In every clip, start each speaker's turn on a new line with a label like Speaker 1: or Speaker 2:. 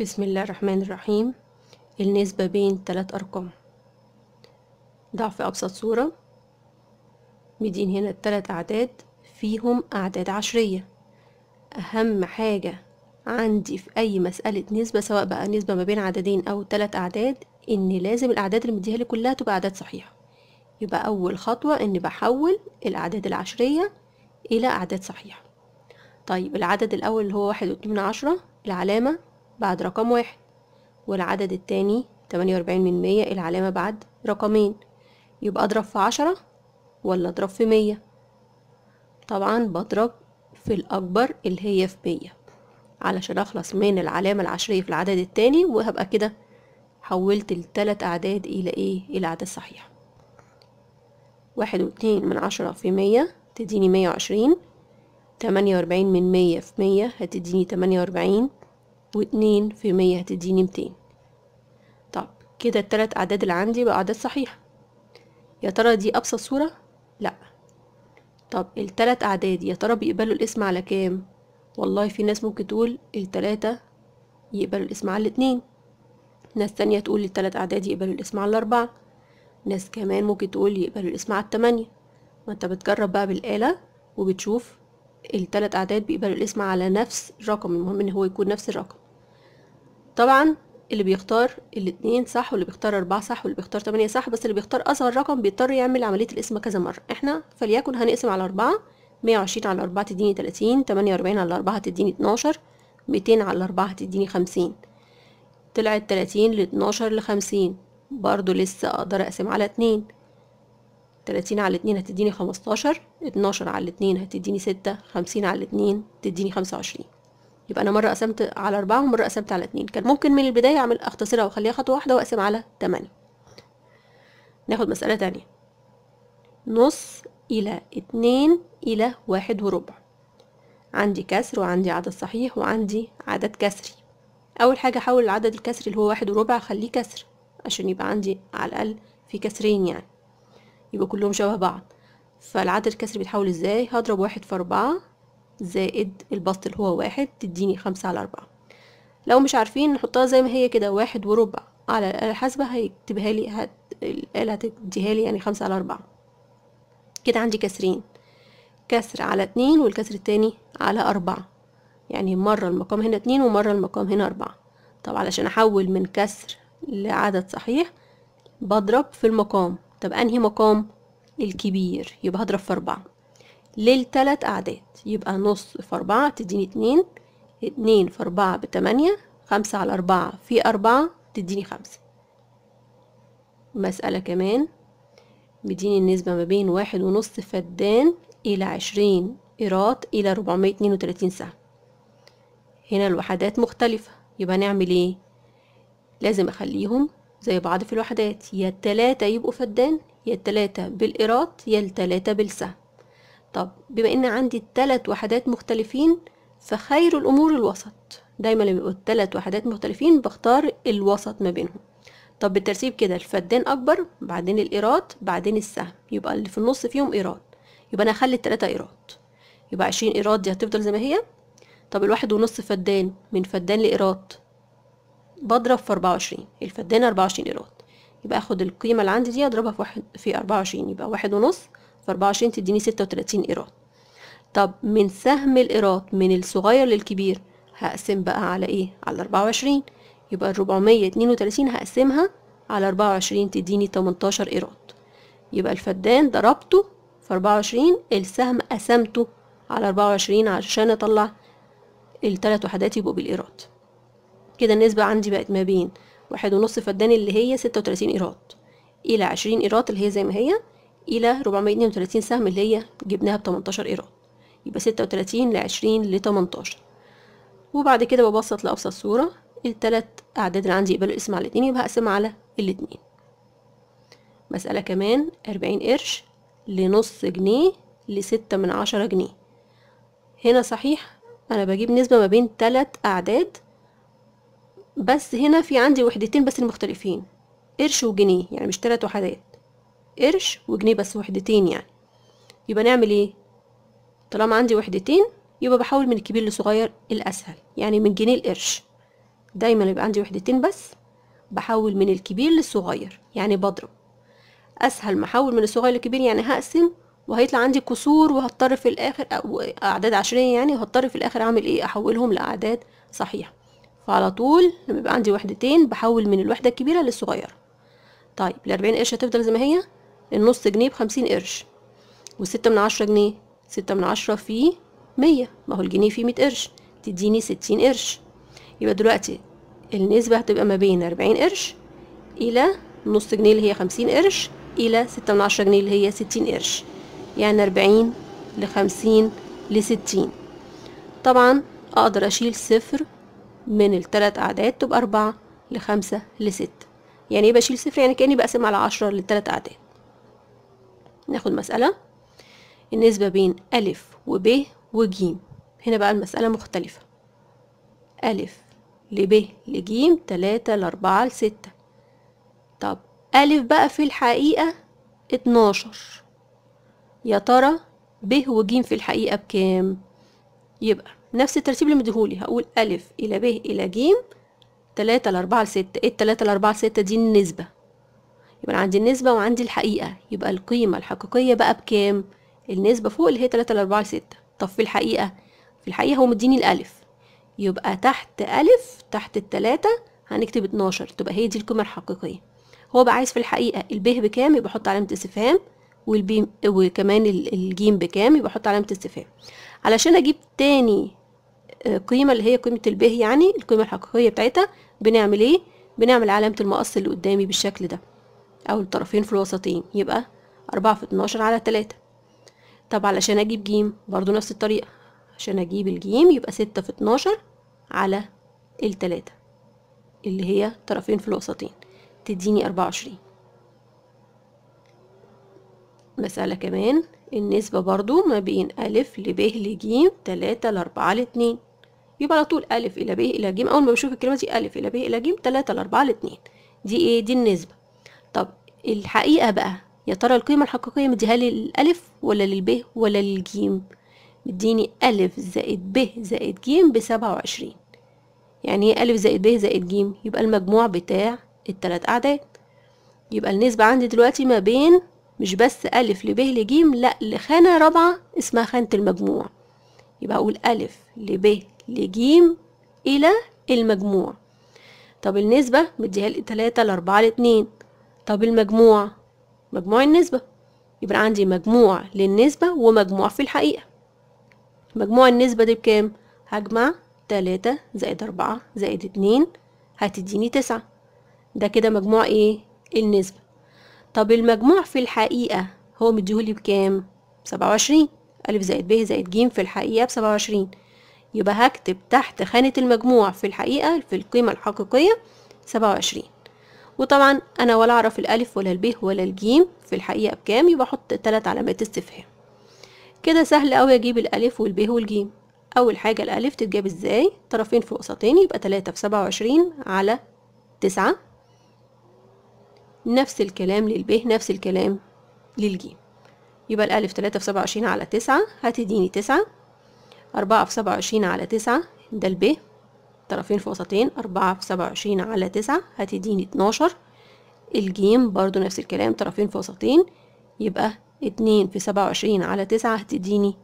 Speaker 1: بسم الله الرحمن الرحيم النسبة بين ثلاث أرقام ضعف أبسط صورة مدين هنا الثلاث أعداد فيهم أعداد عشرية أهم حاجة عندي في أي مسألة نسبة سواء بقى نسبة ما بين عددين أو ثلاث أعداد إن لازم الأعداد اللي مديها لي كلها تبقى أعداد صحيحة يبقى أول خطوة إن بحول الأعداد العشرية إلى أعداد صحيحة طيب العدد الأول اللي هو واحد واتنين من عشرة العلامة بعد رقم واحد والعدد التاني تمانية وأربعين من مية العلامة بعد رقمين يبقى أضرب في عشرة ولا أضرب في مية طبعا بضرب في الأكبر اللي هي في مية علشان أخلص من العلامة العشرية في العدد التاني وهبقى كده حولت التلات أعداد إلى إيه؟ إلى عدد صحيح واحد واتنين من عشرة في مية تديني مية وعشرين تمانية وأربعين من مية في مية هتديني تمانية وأربعين واتنين في مية هتديني ميتين طب كده التلات أعداد اللي عندي بقى أعداد صحيحة يا ترى دي أبسط صورة؟ لأ طب التلات أعداد يا ترى بيقبلوا الاسم على كام؟ والله في ناس ممكن تقول التلاتة يقبلوا الاسم على الاتنين ناس تانية تقول التلات أعداد يقبلوا الاسم على الأربعة ناس كمان ممكن تقول يقبلوا الاسم على التمانية ما انت بتجرب بقى بالآلة وبتشوف التلات أعداد بيقبلوا الاسم على نفس الرقم المهم ان هو يكون نفس الرقم طبعا اللي بيختار الاتنين صح واللي بيختار أربعة صح واللي بيختار تمانية صح بس اللي بيختار أصغر رقم بيضطر يعمل عملية القسمة كذا مرة احنا فليكن هنقسم على أربعة مية وعشرين على أربعة تديني تلاتين تمانية وأربعين على أربعة تديني اتناشر ميتين على أربعة تديني خمسين طلعت تلاتين لاتناشر لخمسين برضو لسه أقدر أقسم على اتنين تلاتين على اتنين هتديني خمستاشر اتناشر على اتنين هتديني ستة خمسين على اتنين تديني خمسة وعشرين يبقى انا مره قسمت على أربعة ومره قسمت على اتنين كان ممكن من البدايه اعمل اختصرها واخليها خطوه واحده واقسم على تمانية ناخد مساله تانية نص الى اتنين الى واحد وربع عندي كسر وعندي عدد صحيح وعندي عدد كسري اول حاجه احول العدد الكسري اللي هو واحد وربع اخليه كسر عشان يبقى عندي على الاقل في كسرين يعني يبقى كلهم شبه بعض فالعدد الكسري بيتحول ازاي هضرب واحد في اربعة زائد البسط اللي هو واحد تديني خمسة على أربعة لو مش عارفين نحطها زي ما هي كده واحد وربع على الآلة الحاسبة هيكتبها لي هت... الآلة هتديها لي يعني خمسة على أربعة كده عندي كسرين كسر على اتنين والكسر التاني على أربعة يعني مرة المقام هنا اتنين ومرة المقام هنا أربعة طب علشان أحول من كسر لعدد صحيح بضرب في المقام طب أنهي مقام الكبير يبقى هضرب في أربعة للتلات أعداد يبقى نص في أربعة تديني اتنين اتنين في أربعة بتمانية خمسة على أربعة في أربعة تديني خمسة مسألة كمان بديني النسبة ما بين واحد ونص فدان إلى عشرين إيراد إلى ربعمية اتنين وتلاتين سهم هنا الوحدات مختلفة يبقى نعمل ايه لازم أخليهم زي بعض في الوحدات يا التلاتة يبقوا فدان يا التلاتة بالإيراد يا التلاتة بالسهم طب بما ان عندي ثلاث وحدات مختلفين فخير الامور الوسط دايما لما يبقوا التلات وحدات مختلفين بختار الوسط ما بينهم طب بالترتيب كده الفدان اكبر بعدين الايراد بعدين السهم يبقى اللي في النص فيهم ايراد يبقى انا هخلي التلاته ايراد يبقى عشرين ايراد دي هتفضل زي ما هي طب الواحد ونص فدان من فدان لايراد بضرب في اربعة وعشرين الفدان اربعة وعشرين ايراد يبقى اخد القيمة اللي عندي دي اضربها في واحد في اربعة وعشرين يبقى واحد ونص في 24 تديني 36 إيراد طب من سهم الإيراد من الصغير للكبير هقسم بقى على ايه على 24 يبقى 432 هقسمها على 24 تديني 18 إيراد يبقى الفدان ضربته في 24 السهم قسمته على 24 عشان اطلع التلات وحدات يبقوا بالإيراد كده النسبة عندي بقت ما بين واحد ونص فدان اللي هي ستة وتلاتين قيراط إلى عشرين إيراد اللي هي زي ما هي إلى 432 سهم اللي هي جبناها ب 18 ايراد يبقى 36 ل 20 ل 18 وبعد كده ببسط لأبسط صورة التلات أعداد اللي عندي يقبلوا الاسم على الاتنين يبقى هقسمها على الاتنين مسألة كمان 40 قرش لنص جنيه لستة من عشرة جنيه هنا صحيح أنا بجيب نسبة ما بين تلات أعداد بس هنا في عندي وحدتين بس المختلفين قرش وجنيه يعني مش تلات وحدات قرش وجنيه بس وحدتين يعني يبقى نعمل ايه طالما عندي وحدتين يبقى بحول من الكبير لصغير الاسهل يعني من جنيه لقرش دايما يبقى عندي وحدتين بس بحول من الكبير للصغير يعني بضرب اسهل ما احول من الصغير للكبير يعني هقسم وهيطلع عندي كسور وهضطر في الاخر أو اعداد عشريه يعني وهضطر في الاخر اعمل ايه احولهم لاعداد صحيحه فعلى طول لما يبقى عندي وحدتين بحول من الوحده الكبيره للصغيره طيب الاربعين قرش هتفضل زي ما هي النص جنيه بخمسين قرش وستة من عشرة جنيه ستة من عشرة في مية ما هو الجنيه فيه مية قرش تديني ستين قرش يبقى دلوقتي النسبة هتبقى ما بين أربعين قرش إلى نص جنيه اللي هي خمسين قرش إلى ستة من عشرة جنيه اللي هي ستين قرش يعني أربعين لخمسين لستين طبعا أقدر أشيل صفر من التلات أعداد تبقى أربعة لخمسة لستة يعني ايه بشيل صفر يعني كأني بقسم على عشرة للتلات أعداد ناخد مسألة النسبة بين ألف وب وجيم هنا بقى المسألة مختلفة ألف لب لجيم تلاتة لأربعة لستة طب ألف بقى في الحقيقة اتناشر يا ترى ب وجيم في الحقيقة بكام يبقى نفس الترتيب اللي مديهولي هقول ألف إلى ب إلى جيم تلاتة لأربعة لستة ايه التلاتة لأربعة لستة دي النسبة يبقى عندي النسبة وعندي الحقيقة يبقى القيمة الحقيقية بقى بكام النسبة فوق اللي هي تلاتة لأربعة لستة طب في الحقيقة في الحقيقة هو مديني الألف يبقى تحت ألف تحت التلاتة هنكتب اتناشر تبقى هي دي القيمة الحقيقية هو بقى عايز في الحقيقة الب بكام يبقى أحط علامة استفهام والب وكمان الجيم بكام يبقى أحط علامة استفهام علشان أجيب تاني آه، قيمة اللي هي قيمة الب يعني القيمة الحقيقية بتاعتها بنعمل ايه بنعمل علامة المقص اللي قدامي بالشكل ده أو الطرفين في الوسطين يبقى أربعة في اتناشر على تلاتة طب علشان أجيب جيم برضو نفس الطريقة عشان أجيب الجيم يبقى ستة في اتناشر على التلاتة اللي هي طرفين في الوسطين تديني أربعة وعشرين مسألة كمان النسبة برضو ما بين أ ب ل ج تلاتة لأربعة لاتنين يبقى على طول أ إلى ب إلى ج أول ما بشوف الكلمة دي أ إلى ب إلى ج تلاتة لأربعة لاتنين دي إيه دي النسبة الحقيقة بقى يا ترى القيمة الحقيقية مديها للألف ولا للب ولا للجيم مديني ألف زائد ب زائد جيم بسبعة وعشرين يعني ايه ألف زائد ب زائد جيم يبقى المجموع بتاع التلات أعداد يبقى النسبة عندي دلوقتي ما بين مش بس ألف لب لجيم لأ لخانة رابعة اسمها خانة المجموع يبقى أقول ألف لب لجيم إلى المجموع طب النسبة مديها لي تلاتة لأربعة لاتنين طب المجموع مجموع النسبة يبقى عندي مجموع للنسبة ومجموع في الحقيقة مجموع النسبة دي بكام؟ هجمع تلاتة زائد أربعة زائد اتنين هتديني تسعة ده كده مجموع ايه؟ النسبة طب المجموع في الحقيقة هو مديهولي بكام؟ سبعة وعشرين ألف زائد ب زائد ج في الحقيقة بسبعة وعشرين يبقى هكتب تحت خانة المجموع في الحقيقة في القيمة الحقيقية سبعة وعشرين وطبعا انا ولا اعرف الالف ولا الب ولا الجيم في الحقيقه بكام يبقى احط ثلاث علامات استفهام كده سهل قوي اجيب الالف والب والجيم اول حاجه الالف تتجاب ازاي طرفين فوق سطين يبقى 3 في 27 على 9 نفس الكلام للب نفس الكلام للجيم يبقى الالف 3 في 27 على 9 هتديني 9 4 في 27 على 9 ده الب طرفين في وسطين أربعة في سبعة وعشرين على تسعة هتديني اتناشر الجيم برضو نفس الكلام طرفين في وسطين يبقى اتنين في سبعة وعشرين على تسعة هتديني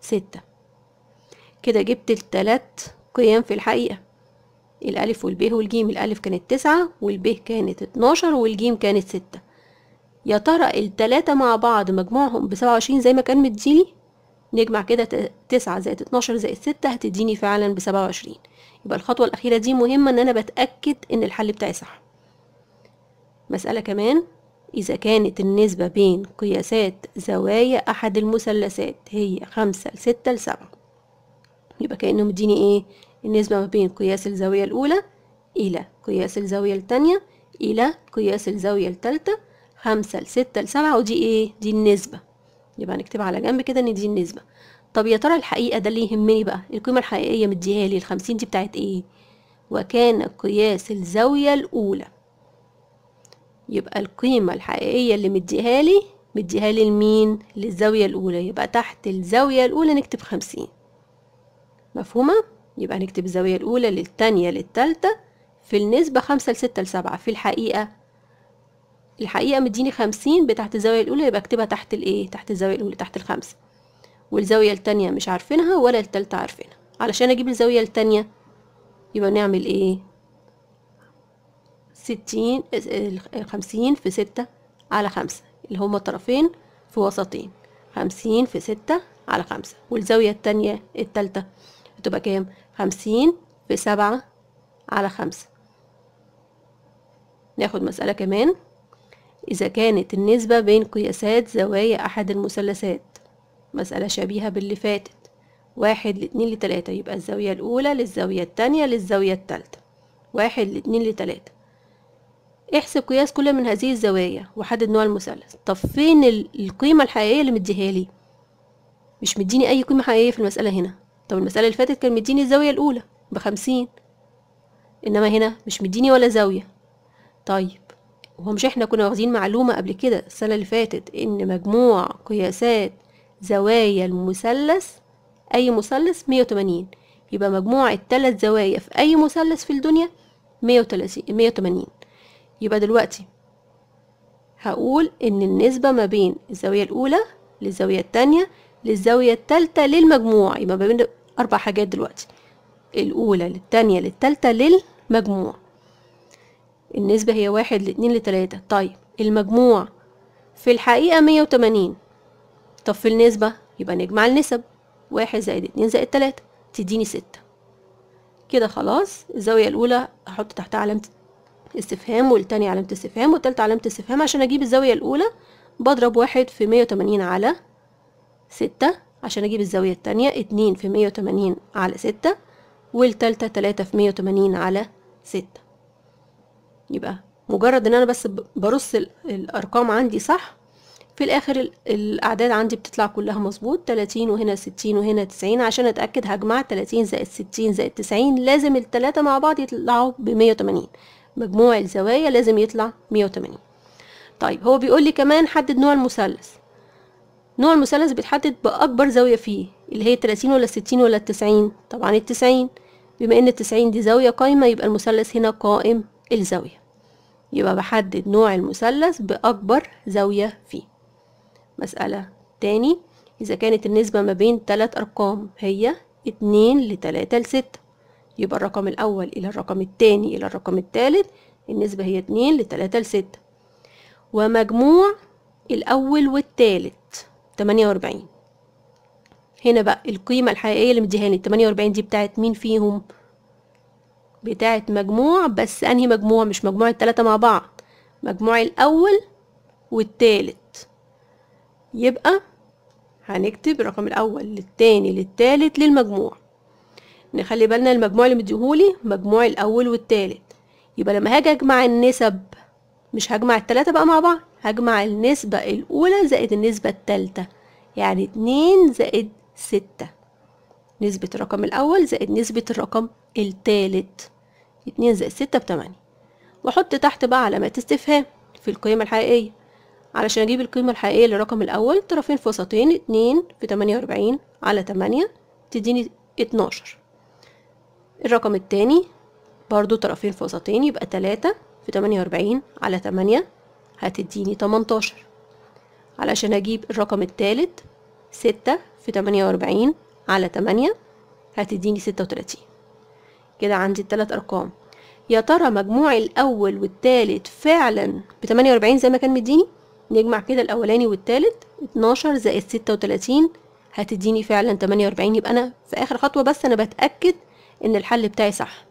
Speaker 1: ستة كده جبت التلات قيم في الحقيقة الألف والب والجيم الألف كانت تسعة والب كانت اتناشر والجيم كانت ستة يا ترى التلاتة مع بعض مجموعهم بسبعة وعشرين زي ما كان مديني نجمع كده تسعة زائد اتناشر زائد ستة هتديني فعلا بسبعة وعشرين يبقى الخطوة الأخيرة دي مهمة إن أنا بتأكد إن الحل بتاعي صح مسألة كمان إذا كانت النسبة بين قياسات زوايا أحد المثلثات هي خمسة لستة لسبعة يبقى كأنه مديني إيه النسبة ما بين قياس الزاوية الأولى إلى قياس الزاوية التانية إلى قياس الزاوية التالتة خمسة لستة لسبعة ودي إيه دي النسبة يبقى نكتب على جنب كده ان دي النسبه طب يا ترى الحقيقه ده اللي يهمني بقى القيمه الحقيقيه مديها لي ال50 دي بتاعت ايه وكان قياس الزاويه الاولى يبقى القيمه الحقيقيه اللي مديها لي مديها لي لمين للزاويه الاولى يبقى تحت الزاويه الاولى نكتب 50 مفهومه يبقى نكتب الزاويه الاولى للثانيه للثالثه في النسبه 5 ل 6 ل 7 في الحقيقه الحقيقة مديني خمسين بتاعت الزاوية الأولى يبقى أكتبها تحت الإيه تحت الزاوية الأولى تحت الخمسة والزاوية التانية مش عارفينها ولا التالتة عارفينها علشان أجيب الزاوية التانية يبقى نعمل إيه ستين آه، خمسين في ستة على خمسة اللي هما طرفين في وسطين خمسين في ستة على خمسة والزاوية التانية التالتة هتبقى كام خمسين في سبعة على خمسة ناخد مسألة كمان إذا كانت النسبة بين قياسات زوايا أحد المثلثات مسألة شبيهة باللي فاتت واحد لاتنين لتلاتة يبقى الزاوية الأولى للزاوية التانية للزاوية التالتة واحد لاتنين لتلاتة احسب قياس كل من هذه الزوايا وحدد نوع المثلث طب فين القيمة الحقيقية اللي مديها لي مش مديني أي قيمة حقيقية في المسألة هنا طب المسألة اللي فاتت كان مديني الزاوية الأولى بخمسين إنما هنا مش مديني ولا زاوية طيب هو مش احنا كنا واخدين معلومة قبل كده السنة اللي فاتت ان مجموع قياسات زوايا المثلث اي مثلث 180 يبقى مجموع الثلاث زوايا في اي مثلث في الدنيا 130 180 يبقى دلوقتي هقول ان النسبة ما بين الزاوية الاولى للزاوية التانية للزاوية التالتة للمجموع يبقى ما بين اربع حاجات دلوقتي الاولى للتانية للتالتة للمجموع النسبة هي واحد لاتنين لتلاتة طيب المجموع في الحقيقة مية وتمانين طب في النسبة يبقى نجمع النسب واحد زائد اتنين زائد تلاتة تديني ستة كده خلاص الزاوية الأولى أحط تحتها علامة استفهام والتانية علامة استفهام والتالتة علامة استفهام عشان أجيب الزاوية الأولى بضرب واحد في مية وتمانين على ستة عشان أجيب الزاوية التانية اتنين في مية وتمانين على ستة والتالتة تلاتة في مية وتمانين على ستة يبقى مجرد ان انا بس برص الارقام عندي صح في الاخر الاعداد عندي بتطلع كلها مظبوط 30 وهنا 60 وهنا 90 عشان اتاكد هجمع 30 زائد 60 زائد 90 لازم الثلاثه مع بعض يطلعوا ب 180 مجموع الزوايا لازم يطلع 180 طيب هو بيقول لي كمان حدد نوع المثلث نوع المثلث بيتحدد باكبر زاويه فيه اللي هي 30 ولا 60 ولا 90 طبعا ال 90 بما ان ال 90 دي زاويه قائمه يبقى المثلث هنا قائم الزاوية يبقى بحدد نوع المثلث بأكبر زاوية فيه مسألة تاني إذا كانت النسبة ما بين تلات أرقام هي اتنين لتلاتة لستة يبقى الرقم الأول إلى الرقم التاني إلى الرقم التالت النسبة هي اتنين لتلاتة لستة ومجموع الأول والتالت تمانية وأربعين هنا بقى القيمة الحقيقية اللي مديهاني التمانية وأربعين دي بتاعت مين فيهم؟ بتاعة مجموع بس انهي مجموع مش مجموع التلاتة مع بعض مجموع الاول والتالت يبقى هنكتب رقم الاول للتاني للتالت للمجموع نخلي بالنا المجموع اللي مديهولي مجموع الاول والتالت يبقى لما هاجي اجمع النسب مش هجمع التلاتة بقى مع بعض هجمع النسبة الاولى زائد النسبة التالتة يعني اتنين زائد ستة نسبة الرقم الاول زائد نسبة الرقم التالت اتنين زائد ستة بتمانية واحط تحت بقى علامات استفهام في القيمة الحقيقية علشان اجيب القيمة الحقيقية للرقم الاول طرفين في وسطين اتنين في تمانية واربعين على تمانية تديني اتناشر الرقم التاني برضو طرفين في وسطين يبقى تلاتة في تمانية واربعين على تمانية هتديني تمنتاشر علشان اجيب الرقم التالت ستة في تمانية واربعين على تمانية هتديني ستة وتلاتين كده عندي التلات أرقام يا ترى مجموع الأول والتالت فعلا بتمانية وأربعين زي ما كان مديني نجمع كده الأولاني والتالت اتناشر زائد ستة وتلاتين هتديني فعلا تمانية وأربعين يبقى أنا في آخر خطوة بس أنا بتأكد إن الحل بتاعي صح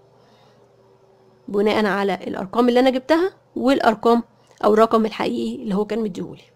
Speaker 1: بناء على الأرقام اللي أنا جبتها والأرقام أو الرقم الحقيقي اللي هو كان مديهولي